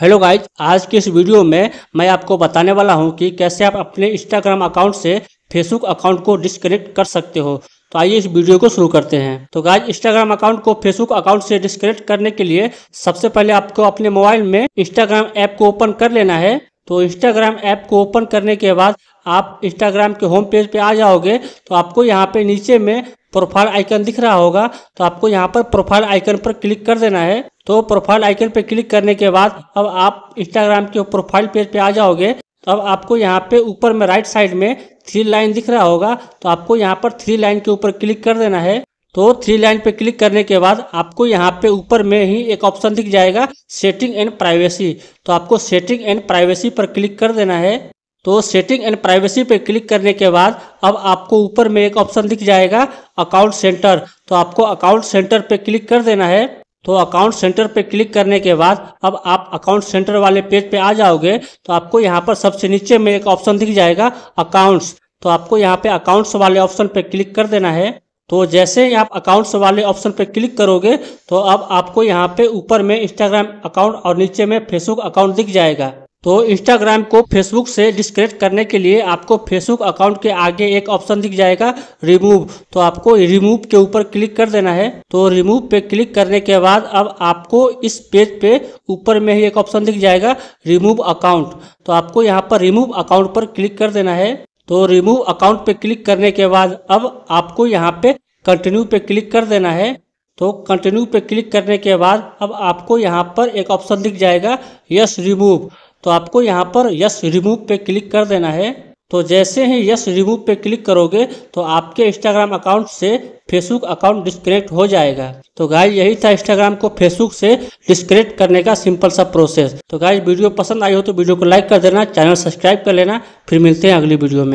hello guys आज के इस वीडियो में मैं आपको बताने वाला हूं कि कैसे आप अपने इंस्टाग्राम अकाउंट से फेसबुक अकाउंट को डिस्कनेक्ट कर सकते हो तो आइए इस वीडियो को शुरू करते हैं तो गाइज इंस्टाग्राम अकाउंट को फेसबुक अकाउंट से डिस्कनेक्ट करने के लिए सबसे पहले आपको अपने मोबाइल में इंस्टाग्राम ऐप को ओपन कर लेना है तो इंस्टाग्राम ऐप को ओपन करने के बाद आप इंस्टाग्राम के होम पेज पे आ जाओगे तो आपको यहाँ पे नीचे में प्रोफाइल आइकन दिख रहा होगा तो आपको यहाँ पर प्रोफाइल आइकन पर क्लिक कर देना है तो प्रोफाइल आइकन पर क्लिक करने के बाद अब आप इंस्टाग्राम के प्रोफाइल पेज पे आ जाओगे तो अब आपको यहाँ पे ऊपर में राइट साइड में थ्री लाइन दिख रहा होगा तो आपको यहाँ पर थ्री लाइन के ऊपर क्लिक कर देना है तो थ्री लाइन पे क्लिक करने के बाद आपको यहाँ पे ऊपर में ही एक ऑप्शन दिख जाएगा सेटिंग एंड प्राइवेसी तो आपको सेटिंग एंड प्राइवेसी पर क्लिक कर देना है तो सेटिंग एंड प्राइवेसी पे क्लिक करने के बाद अब आपको ऊपर में एक ऑप्शन दिख जाएगा अकाउंट सेंटर तो आपको अकाउंट सेंटर पे क्लिक कर देना है तो अकाउंट सेंटर पर क्लिक करने के बाद अब आप अकाउंट सेंटर वाले पेज पे आ जाओगे तो आपको यहाँ पर सबसे नीचे में एक ऑप्शन दिख जाएगा अकाउंट्स तो आपको यहाँ पे अकाउंट्स वाले ऑप्शन पर क्लिक कर देना है तो जैसे ही आप अकाउंट्स वाले ऑप्शन पर क्लिक करोगे तो अब आपको यहाँ पे ऊपर में इंस्टाग्राम अकाउंट और नीचे में फेसबुक अकाउंट दिख जाएगा तो इंस्टाग्राम को फेसबुक से डिस्कनेक्ट करने के लिए आपको फेसबुक अकाउंट के आगे एक ऑप्शन दिख जाएगा रिमूव तो आपको रिमूव के ऊपर क्लिक कर देना है तो रिमूव पे क्लिक करने के बाद अब आपको इस पेज पे ऊपर में ही एक ऑप्शन दिख जाएगा रिमूव अकाउंट तो आपको यहाँ पर रिमूव अकाउंट पर क्लिक कर देना है तो रिमूव अकाउंट पे क्लिक करने के बाद अब आपको यहाँ पे कंटिन्यू पे क्लिक कर देना है तो कंटिन्यू पे क्लिक करने के बाद अब आपको यहाँ पर एक ऑप्शन दिख जाएगा यस रिमूव तो आपको यहाँ पर यस रिमूव पे क्लिक कर देना है तो जैसे ही यस रिमूव पे क्लिक करोगे तो आपके इंस्टाग्राम अकाउंट से फेसबुक अकाउंट डिस्कनेक्ट हो जाएगा तो गाइज यही था इंस्टाग्राम को फेसबुक से डिस्कनेक्ट करने का सिंपल सा प्रोसेस तो गाइज वीडियो पसंद आई हो तो वीडियो को लाइक कर देना चैनल सब्सक्राइब कर लेना फिर मिलते हैं अगली वीडियो में